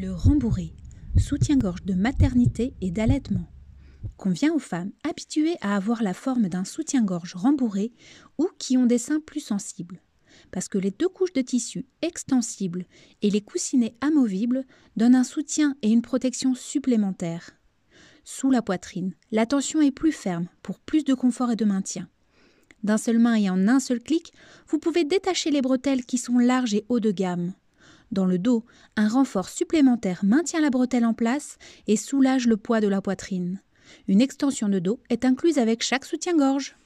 Le rembourré, soutien-gorge de maternité et d'allaitement, convient aux femmes habituées à avoir la forme d'un soutien-gorge rembourré ou qui ont des seins plus sensibles, parce que les deux couches de tissu extensibles et les coussinets amovibles donnent un soutien et une protection supplémentaires. Sous la poitrine, la tension est plus ferme pour plus de confort et de maintien. D'un seul main et en un seul clic, vous pouvez détacher les bretelles qui sont larges et haut de gamme dans le dos, un renfort supplémentaire maintient la bretelle en place et soulage le poids de la poitrine. Une extension de dos est incluse avec chaque soutien-gorge.